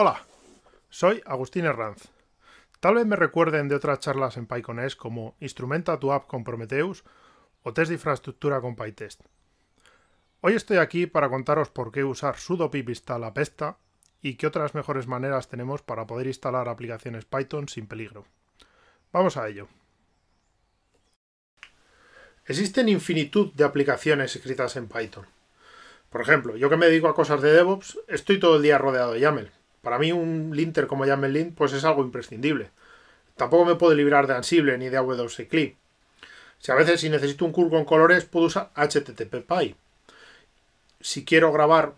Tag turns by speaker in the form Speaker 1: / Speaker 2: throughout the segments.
Speaker 1: Hola, soy Agustín Herranz. Tal vez me recuerden de otras charlas en PyConES como Instrumenta tu app con Prometheus o Test de infraestructura con PyTest. Hoy estoy aquí para contaros por qué usar sudo pip install Pesta y qué otras mejores maneras tenemos para poder instalar aplicaciones Python sin peligro. Vamos a ello. Existen infinitud de aplicaciones escritas en Python. Por ejemplo, yo que me dedico a cosas de DevOps, estoy todo el día rodeado de YAML. Para mí un linter como llame lint pues es algo imprescindible. Tampoco me puedo librar de Ansible ni de AWS cli Si a veces si necesito un curl con colores puedo usar HTTP HTTPPy. Si quiero grabar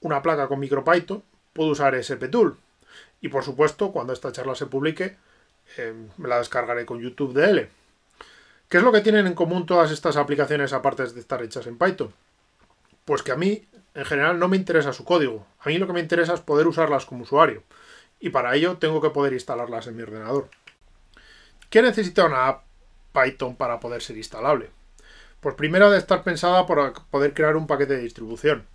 Speaker 1: una placa con MicroPython puedo usar SPTool. Y por supuesto, cuando esta charla se publique, eh, me la descargaré con YouTube DL. ¿Qué es lo que tienen en común todas estas aplicaciones aparte de estar hechas en Python? Pues que a mí, en general, no me interesa su código. A mí lo que me interesa es poder usarlas como usuario. Y para ello tengo que poder instalarlas en mi ordenador. ¿Qué necesita una app Python para poder ser instalable? Pues primero ha de estar pensada para poder crear un paquete de distribución.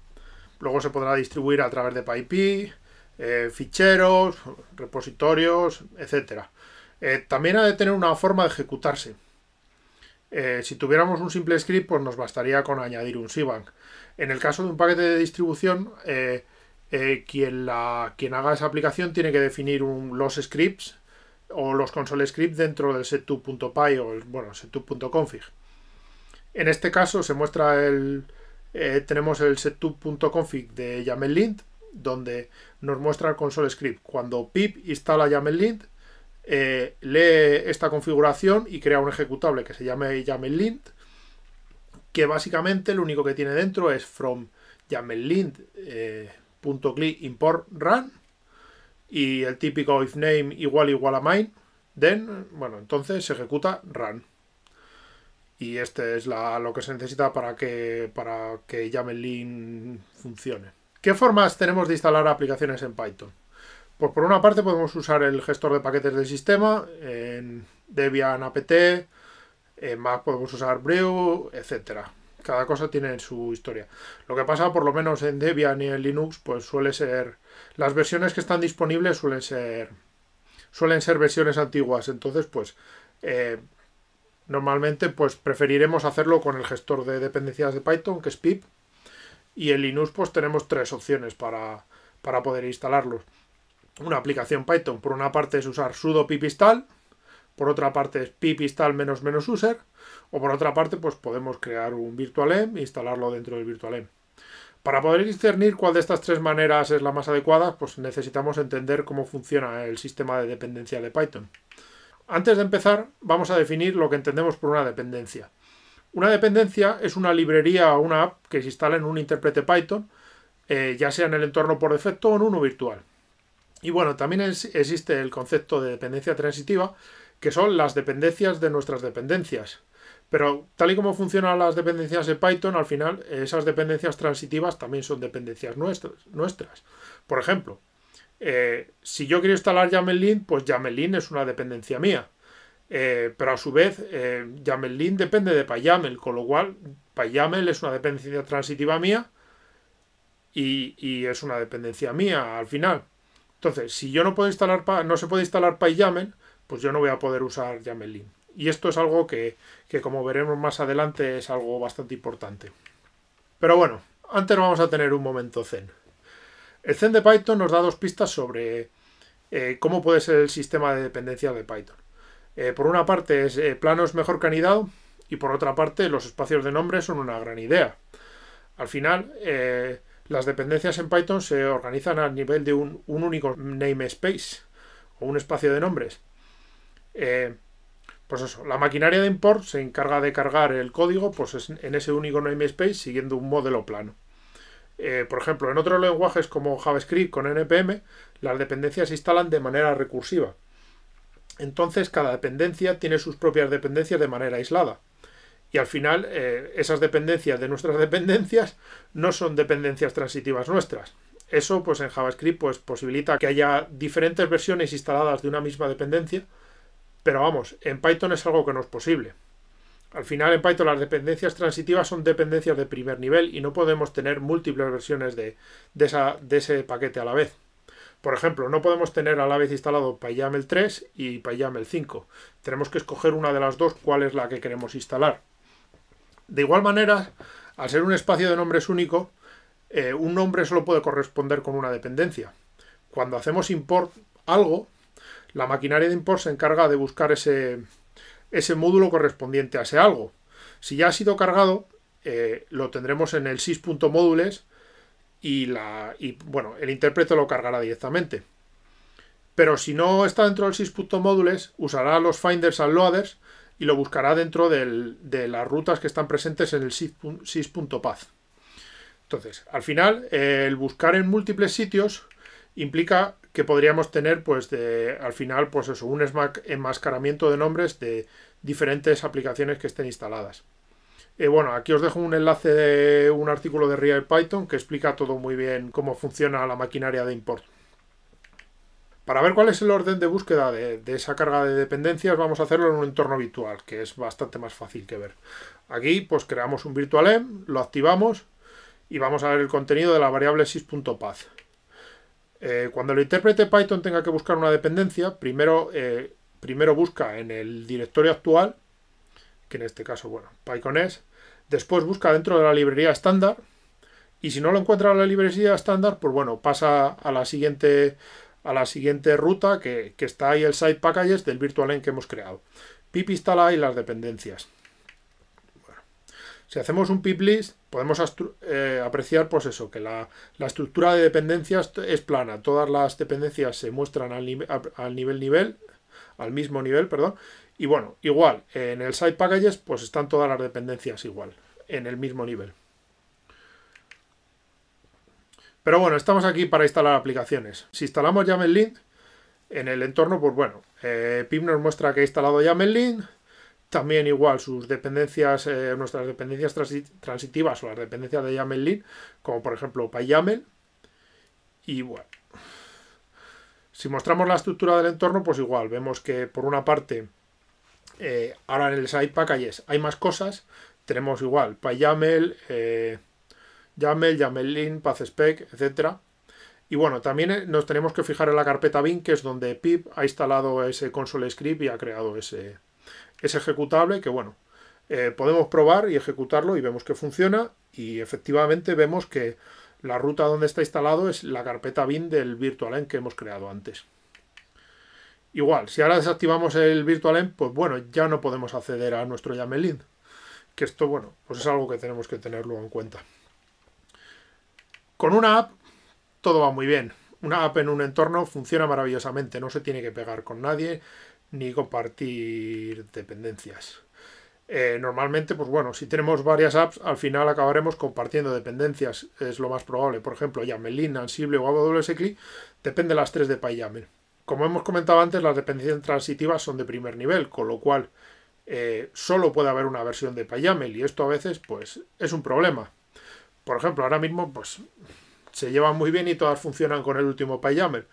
Speaker 1: Luego se podrá distribuir a través de PyPI, eh, ficheros, repositorios, etc. Eh, también ha de tener una forma de ejecutarse. Eh, si tuviéramos un simple script, pues nos bastaría con añadir un cbank. En el caso de un paquete de distribución, eh, eh, quien, la, quien haga esa aplicación tiene que definir los scripts o los console scripts dentro del setup.py o el, bueno, setup.config. En este caso se muestra el tenemos el setup.config de YAML donde nos muestra el console script. Cuando pip instala YAML eh, lee esta configuración y crea un ejecutable que se llame YAML que básicamente lo único que tiene dentro es from eh, punto eh, import run y el típico if name igual igual a mine, then, bueno, entonces se ejecuta run. Y este es lo que se necesita para que, para que funcione. ¿Qué formas tenemos de instalar aplicaciones en Python? Pues por una parte podemos usar el gestor de paquetes del sistema, en Debian apt, en Mac podemos usar Brew, etcétera. Cada cosa tiene su historia. Lo que pasa, por lo menos en Debian y en Linux, pues suele ser... Las versiones que están disponibles suelen ser suelen ser versiones antiguas, entonces pues eh, normalmente pues preferiremos hacerlo con el gestor de dependencias de Python, que es pip, y en Linux pues tenemos tres opciones para, para poder instalarlos una aplicación Python, por una parte es usar sudo pipistal, por otra parte es pipistal menos menos user, o por otra parte pues podemos crear un VirtualM e instalarlo dentro del VirtualM. Para poder discernir cuál de estas tres maneras es la más adecuada, pues necesitamos entender cómo funciona el sistema de dependencia de Python. Antes de empezar, vamos a definir lo que entendemos por una dependencia. Una dependencia es una librería o una app que se instala en un intérprete Python, eh, ya sea en el entorno por defecto o en uno virtual. Y bueno, también existe el concepto de dependencia transitiva, que son las dependencias de nuestras dependencias. Pero tal y como funcionan las dependencias de Python, al final esas dependencias transitivas también son dependencias nuestras. Por ejemplo, eh, si yo quiero instalar YAMLIN, pues YAMLIN es una dependencia mía. Eh, pero a su vez, eh, depende de PyAmel, con lo cual PyAmel es una dependencia transitiva mía y, y es una dependencia mía al final. Entonces, si yo no puedo instalar, no se puede instalar PyYAML, pues yo no voy a poder usar YAMLin. Y esto es algo que, como veremos más adelante, es algo bastante importante. Pero bueno, antes vamos a tener un momento zen. El zen de Python nos da dos pistas sobre eh, cómo puede ser el sistema de dependencias de Python. Eh, por una parte es eh, plano es mejor que y por otra parte los espacios de nombre son una gran idea. Al final, las dependencias en Python se organizan a nivel de un, único namespace o un espacio de nombres. Eh, pues eso, la maquinaria de import se encarga de cargar el código pues en ese único namespace siguiendo un modelo plano. Eh, por ejemplo, en otros lenguajes como JavaScript con NPM, las dependencias se instalan de manera recursiva. Entonces, cada dependencia tiene sus propias dependencias de manera aislada. Y al final eh, esas dependencias de nuestras dependencias no son dependencias transitivas nuestras. Eso pues en JavaScript pues posibilita que haya diferentes versiones instaladas de una misma dependencia, pero vamos, en Python es algo que no es posible. Al final en Python las dependencias transitivas son dependencias de primer nivel y no podemos tener múltiples versiones de, de, ese paquete a la vez. Por ejemplo, no podemos tener a la vez instalado PyYAML 3 y PyYAML 5. Tenemos que escoger una de las dos cuál es la que queremos instalar. De igual manera, al ser un espacio de nombres único, eh, un nombre solo puede corresponder con una dependencia. Cuando hacemos import algo, la maquinaria de import se encarga de buscar ese, ese módulo correspondiente a ese algo. Si ya ha sido cargado, eh, lo tendremos en el sys.modules y, la, y bueno, el intérprete lo cargará directamente. Pero si no está dentro del sys.módules, usará los finders and loaders y lo buscará dentro de las rutas que están presentes en el sys.path. Entonces, al final, el buscar en múltiples sitios implica que podríamos tener, pues, al final, pues eso, un enmascaramiento de nombres de diferentes aplicaciones que estén instaladas. Eh, bueno, aquí os dejo un enlace de un artículo de Real Python que explica todo muy bien cómo funciona la maquinaria de import. Para ver cuál es el orden de búsqueda de, esa carga de dependencias, vamos a hacerlo en un entorno virtual, que es bastante más fácil que ver. Aquí, pues creamos un virtualem, lo activamos y vamos a ver el contenido de la variable sys.path. Eh, cuando el intérprete Python tenga que buscar una dependencia, primero, eh, primero busca en el directorio actual, que en este caso, bueno, Python es, después busca dentro de la librería estándar, y si no lo encuentra en la librería estándar, pues bueno, pasa a la siguiente a la siguiente ruta que, está ahí el site packages del virtual que hemos creado. Pip instala ahí las dependencias. si hacemos un pip list, podemos eh, apreciar pues eso, que la, la, estructura de dependencias es plana. Todas las dependencias se muestran al, al nivel nivel, al mismo nivel, perdón. Y bueno, igual, en el site packages pues están todas las dependencias igual, en el mismo nivel. Pero bueno, estamos aquí para instalar aplicaciones. Si instalamos YAML en el entorno, pues bueno, eh, PIM nos muestra que ha instalado YAML también igual sus dependencias, eh, nuestras dependencias transitivas o las dependencias de YAML como por ejemplo PyYAML, y bueno. Si mostramos la estructura del entorno, pues igual, vemos que por una parte, eh, ahora en el site-packages hay más cosas, tenemos igual PyYAML, YAML, YAMLIN, PathSpec, etc. Y bueno, también eh, nos tenemos que fijar en la carpeta bin, que es donde pip ha instalado ese console script y ha creado ese, ejecutable, que bueno, eh, podemos probar y ejecutarlo y vemos que funciona y efectivamente vemos que la ruta donde está instalado es la carpeta bin del virtualenv que hemos creado antes. Igual, si ahora desactivamos el virtualenv, pues bueno, ya no podemos acceder a nuestro YAMLIN, que esto, bueno, pues es algo que tenemos que tenerlo en cuenta. Con una app todo va muy bien. Una app en un entorno funciona maravillosamente, no se tiene que pegar con nadie ni compartir dependencias. Eh, normalmente, pues bueno, si tenemos varias apps, al final acabaremos compartiendo dependencias, es lo más probable. Por ejemplo, Yamelin, Ansible o CLI depende de las tres de PyYaml. Como hemos comentado antes, las dependencias transitivas son de primer nivel, con lo cual eh, solo puede haber una versión de PyYaml y esto a veces pues, es un problema por ejemplo, ahora mismo pues se llevan muy bien y todas funcionan con el último PyYAML.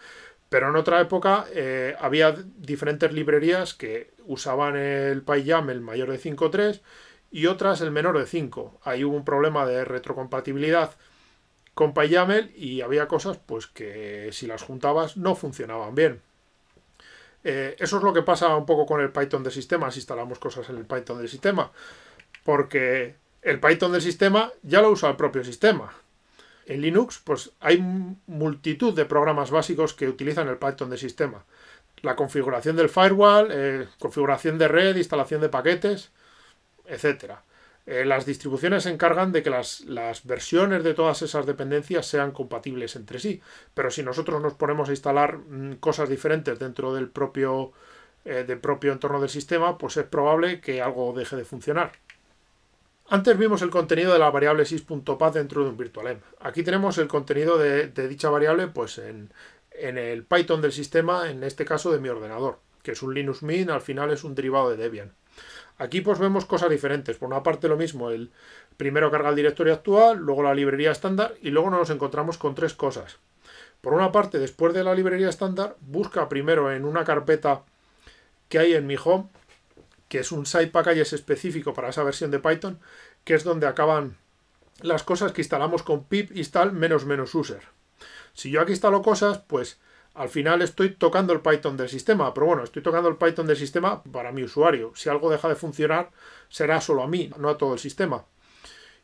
Speaker 1: Pero en otra época eh, había diferentes librerías que usaban el PyYAML mayor de 5.3 y otras el menor de 5. Ahí hubo un problema de retrocompatibilidad con PyYAML y había cosas pues que si las juntabas no funcionaban bien. Eh, eso es lo que pasa un poco con el Python de sistema si instalamos cosas en el Python del sistema. Porque el Python del sistema ya lo usa el propio sistema. En Linux, pues hay multitud de programas básicos que utilizan el Python del sistema. La configuración del firewall, eh, configuración de red, instalación de paquetes, etc. Eh, las distribuciones se encargan de que las, versiones de todas esas dependencias sean compatibles entre sí. Pero si nosotros nos ponemos a instalar mm, cosas diferentes dentro del propio, eh, del propio entorno del sistema, pues es probable que algo deje de funcionar. Antes vimos el contenido de la variable sys.path dentro de un virtualenv. Aquí tenemos el contenido de, dicha variable pues en, el Python del sistema, en este caso de mi ordenador, que es un Linux Mint, al final es un derivado de Debian. Aquí pues vemos cosas diferentes. Por una parte lo mismo, el primero carga el directorio actual, luego la librería estándar y luego nos encontramos con tres cosas. Por una parte, después de la librería estándar, busca primero en una carpeta que hay en mi home que es un site packages específico para esa versión de Python, que es donde acaban las cosas que instalamos con pip install menos menos user. Si yo aquí instalo cosas, pues al final estoy tocando el Python del sistema, pero bueno, estoy tocando el Python del sistema para mi usuario. Si algo deja de funcionar, será solo a mí, no a todo el sistema.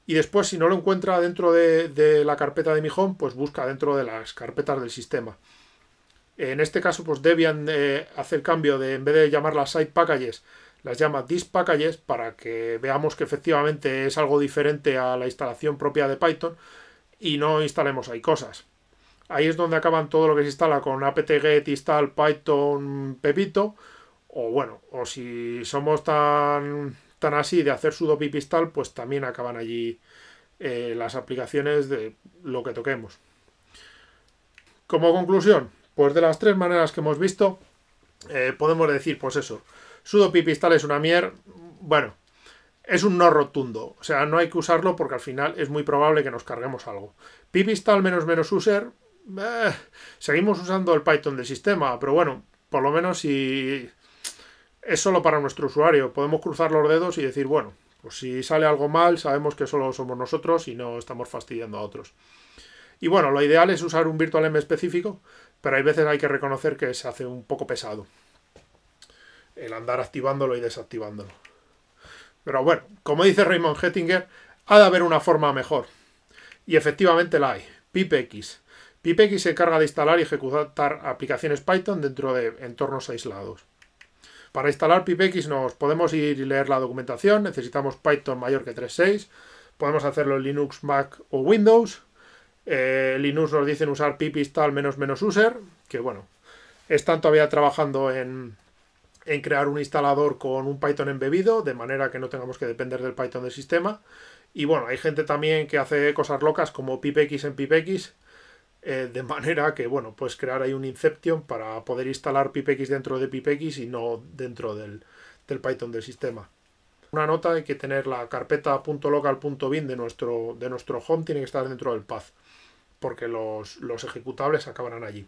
Speaker 1: Y después, si no lo encuentra dentro de, la carpeta de mi home, pues busca dentro de las carpetas del sistema. En este caso, pues Debian eh, hace el cambio de, en vez de llamarla site packages, las llama dispackages para que veamos que efectivamente es algo diferente a la instalación propia de Python y no instalemos ahí cosas. Ahí es donde acaban todo lo que se instala con apt-get install python pepito o bueno, o si somos tan, tan así de hacer sudo pip install, pues también acaban allí eh, las aplicaciones de lo que toquemos. Como conclusión, pues de las tres maneras que hemos visto, eh, podemos decir, pues eso, Sudo Pipistal es una mierda, bueno, es un no rotundo, o sea, no hay que usarlo porque al final es muy probable que nos carguemos algo. Pipistal menos menos user, eh, seguimos usando el Python del sistema, pero bueno, por lo menos si es solo para nuestro usuario, podemos cruzar los dedos y decir, bueno, pues si sale algo mal, sabemos que solo somos nosotros y no estamos fastidiando a otros. Y bueno, lo ideal es usar un virtual específico, pero hay veces hay que reconocer que se hace un poco pesado el andar activándolo y desactivándolo. Pero bueno, como dice Raymond Hettinger, ha de haber una forma mejor. Y efectivamente la hay, PipX. PipX se encarga de instalar y ejecutar aplicaciones Python dentro de entornos aislados. Para instalar PipX nos podemos ir y leer la documentación, necesitamos Python mayor que 3.6, podemos hacerlo en Linux, Mac o Windows. Eh, Linux nos dicen usar pip install menos user, que bueno, están todavía trabajando en, en crear un instalador con un Python embebido, de manera que no tengamos que depender del Python del sistema. Y bueno, hay gente también que hace cosas locas como pipx en pipx, eh, de manera que, bueno, pues crear ahí un Inception para poder instalar pipx dentro de pipx y no dentro del, del Python del sistema. Una nota, hay que tener la carpeta .local.bin de nuestro, de nuestro home, tiene que estar dentro del path, porque los, los ejecutables acabarán allí.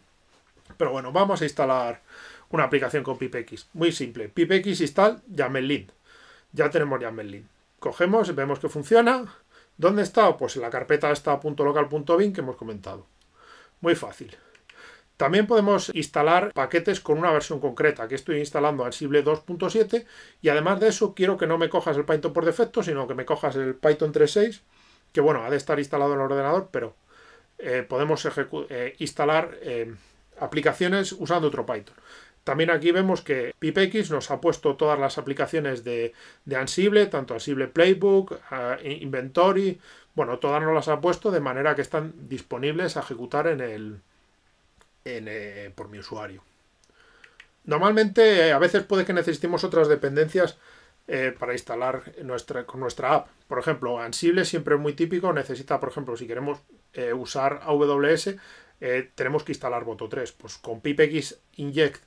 Speaker 1: Pero bueno, vamos a instalar una aplicación con pipx. Muy simple, pipx install YAML-Lint. Ya tenemos YAML-Lint. Cogemos, vemos que funciona. ¿Dónde está? Pues en la carpeta está .local.bin que hemos comentado. Muy fácil. También podemos instalar paquetes con una versión concreta. que estoy instalando Ansible 2.7 y además de eso quiero que no me cojas el Python por defecto, sino que me cojas el Python 3.6, que bueno, ha de estar instalado en el ordenador, pero eh, podemos eh, instalar... Eh, aplicaciones usando otro Python. También aquí vemos que PipX nos ha puesto todas las aplicaciones de, Ansible, tanto Ansible Playbook, eh, Inventory, bueno, todas nos las ha puesto de manera que están disponibles a ejecutar en el, eh, por mi usuario. Normalmente, a veces puede que necesitemos otras dependencias eh, para instalar nuestra, con nuestra app. Por ejemplo, Ansible siempre es muy típico, necesita, por ejemplo, si queremos usar AWS, eh, tenemos que instalar Voto 3. Pues con pipx inject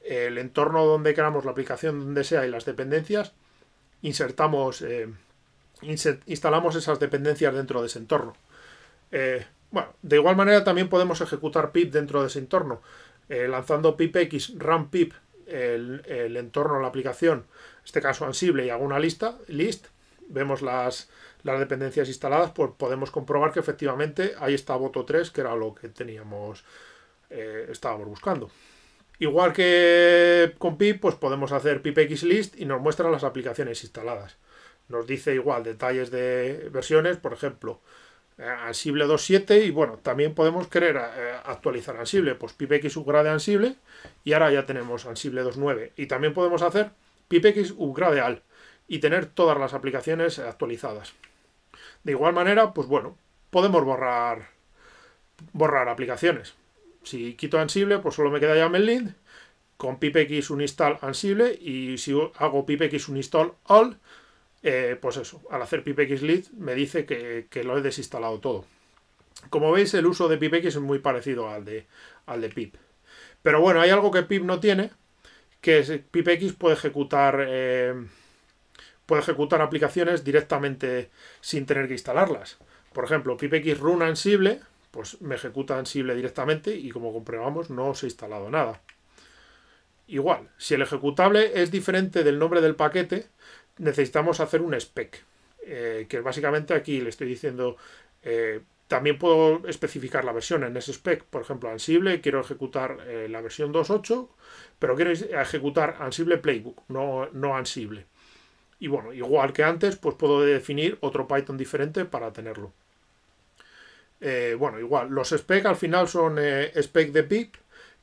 Speaker 1: el entorno donde queramos, la aplicación donde sea y las dependencias, insertamos, eh, instalamos esas dependencias dentro de ese entorno. Eh, bueno, de igual manera también podemos ejecutar pip dentro de ese entorno, lanzando pipx run pip el, el, entorno, la aplicación, en este caso Ansible y hago una lista, list, vemos las las dependencias instaladas, pues podemos comprobar que efectivamente ahí está voto 3, que era lo que teníamos, eh, estábamos buscando. Igual que con pip, pues podemos hacer list y nos muestra las aplicaciones instaladas. Nos dice igual detalles de versiones, por ejemplo, eh, Ansible 2.7 y bueno, también podemos querer eh, actualizar Ansible, pues pipx upgrade Ansible y ahora ya tenemos Ansible 2.9 y también podemos hacer pipx upgrade al y tener todas las aplicaciones actualizadas. De igual manera, pues bueno, podemos borrar, borrar aplicaciones. Si quito Ansible, pues solo me queda ya lint con pipx un install ansible y si hago pipx un install all, eh, pues eso, al hacer pipx lead me dice que, lo he desinstalado todo. Como veis, el uso de pipx es muy parecido al de, al de pip. Pero bueno, hay algo que pip no tiene, que es pipx puede ejecutar... Eh, puede ejecutar aplicaciones directamente sin tener que instalarlas. Por ejemplo, pipx run Ansible, pues me ejecuta Ansible directamente y como comprobamos no se ha instalado nada. Igual, si el ejecutable es diferente del nombre del paquete, necesitamos hacer un spec, eh, que básicamente aquí le estoy diciendo, eh, también puedo especificar la versión en ese spec, por ejemplo, Ansible, quiero ejecutar eh, la versión 2.8, pero quiero ejecutar Ansible Playbook, no, no Ansible. Y bueno, igual que antes, pues puedo definir otro Python diferente para tenerlo. Eh, bueno, igual, los spec al final son eh, spec de pip,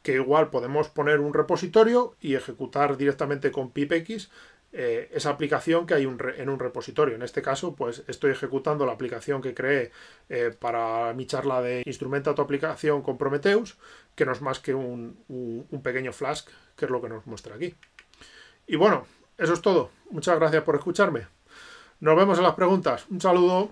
Speaker 1: que igual podemos poner un repositorio y ejecutar directamente con pipx eh, esa aplicación que hay en un repositorio. En este caso, pues estoy ejecutando la aplicación que creé para mi charla de instrumenta tu aplicación con Prometheus, que no es más que un pequeño flask, que es lo que nos muestra aquí. Y bueno, eso es todo. Muchas gracias por escucharme. Nos vemos en las preguntas. Un saludo.